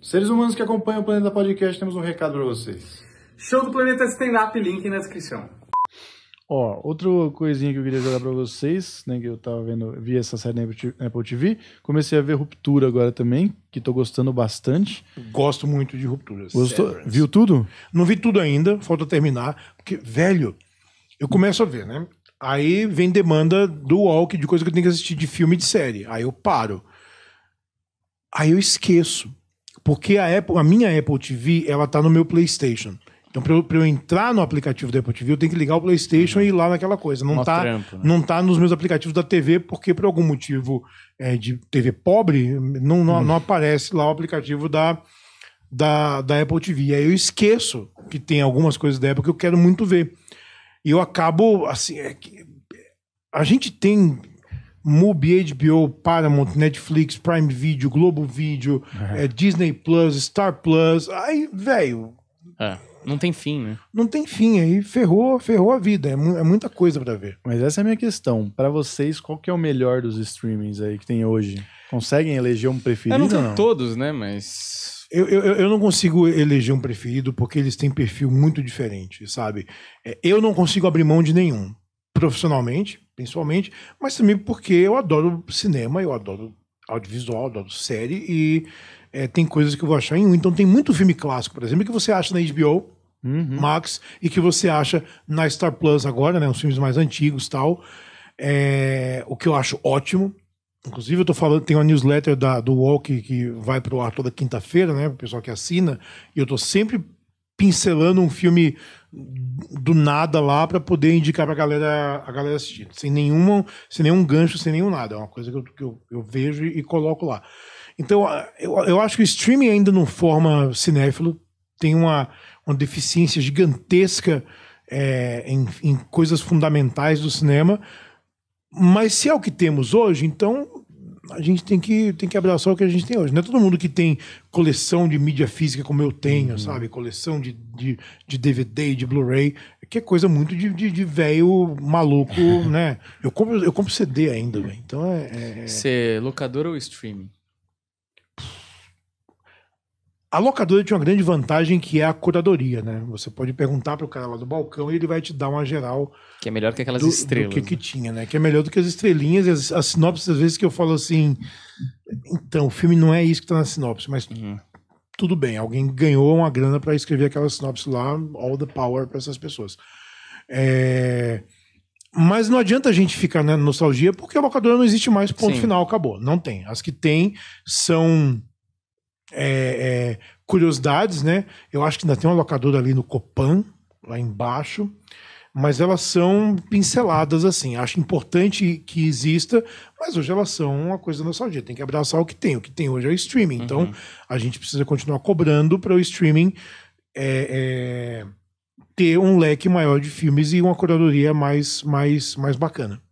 Seres humanos que acompanham o Planeta Podcast, temos um recado para vocês. Show do Planeta Stand Up, link na descrição. Ó, outra coisinha que eu queria jogar pra vocês, né, que eu tava vendo, vi essa série na Apple TV, comecei a ver Ruptura agora também, que tô gostando bastante. Gosto muito de Ruptura. Gostou? Severance. Viu tudo? Não vi tudo ainda, falta terminar, porque, velho, eu começo a ver, né, aí vem demanda do walk de coisa que eu tenho que assistir de filme e de série, aí eu paro. Aí eu esqueço. Porque a, Apple, a minha Apple TV, ela tá no meu PlayStation. Então, para eu, eu, entrar no aplicativo da Apple TV, eu tenho que ligar o PlayStation uhum. e ir lá naquela coisa. Não está né? não tá nos meus aplicativos da TV, porque por algum motivo é, de TV pobre, não, não, uhum. não, hum. aparece lá o aplicativo da, da, da Apple TV. E aí eu esqueço que tem algumas coisas da Apple que eu quero muito ver. E eu acabo, assim, é, a gente tem Mubi, HBO, Paramount, Netflix, Prime Video, Globo Video, uhum. é, Disney Plus, Star Plus. Aí, velho. É, não tem fim, né? Não tem fim. Aí ferrou, ferrou a vida. É, mu é muita coisa para ver. Mas essa é a minha questão. Para vocês, qual que é o melhor dos streamings aí que tem hoje? Conseguem eleger um preferido? Eu não, não? todos, né? Mas. Eu, eu, eu, não consigo eleger um preferido porque eles têm perfil muito diferente, sabe? É, eu não consigo abrir mão de nenhum profissionalmente, pessoalmente mas também porque eu adoro cinema, eu adoro audiovisual, adoro série e é, tem coisas que eu vou achar em um. Então tem muito filme clássico, por exemplo, que você acha na HBO uhum. Max e que você acha na Star Plus agora, né? Os filmes mais antigos tal. É, o que eu acho ótimo. Inclusive, eu tô falando, tem uma newsletter da, do Walk que vai pro ar toda quinta-feira, né? O pessoal que assina, e eu tô sempre pincelando um filme do nada lá para poder indicar para galera, a galera assistir. Sem, nenhuma, sem nenhum gancho, sem nenhum nada. É uma coisa que eu, que eu, eu vejo e, e coloco lá. Então, eu, eu acho que o streaming ainda não forma cinéfilo. Tem uma, uma deficiência gigantesca é, em, em coisas fundamentais do cinema. Mas se é o que temos hoje, então a gente tem que, tem que abraçar o que a gente tem hoje. Não é todo mundo que tem coleção de mídia física como eu tenho, uhum. sabe? Coleção de, de, de DVD, de Blu-ray, que é coisa muito de, de, de velho maluco, né? Eu compro, eu compro CD ainda, velho. Então é. é... Ser é. locador ou streaming? A locadora tinha uma grande vantagem que é a curadoria, né? Você pode perguntar para o cara lá do balcão e ele vai te dar uma geral. Que é melhor que aquelas do, estrelas. Do que, né? que tinha, né? Que é melhor do que as estrelinhas. As, as sinopses, às vezes, que eu falo assim. Então, o filme não é isso que está na sinopse, mas uhum. tudo bem. Alguém ganhou uma grana para escrever aquela sinopse lá, all the power para essas pessoas. É. Mas não adianta a gente ficar né, na nostalgia, porque a locadora não existe mais, ponto Sim. final, acabou. Não tem. As que tem são é, é, curiosidades, né? Eu acho que ainda tem uma locadora ali no Copan, lá embaixo, mas elas são pinceladas assim. Acho importante que exista, mas hoje elas são uma coisa nostalgia. Tem que abraçar o que tem. O que tem hoje é o streaming. Então, uhum. Então a gente precisa continuar cobrando para o streaming é, é, ter um leque maior de filmes e uma curadoria mais, mais, mais bacana.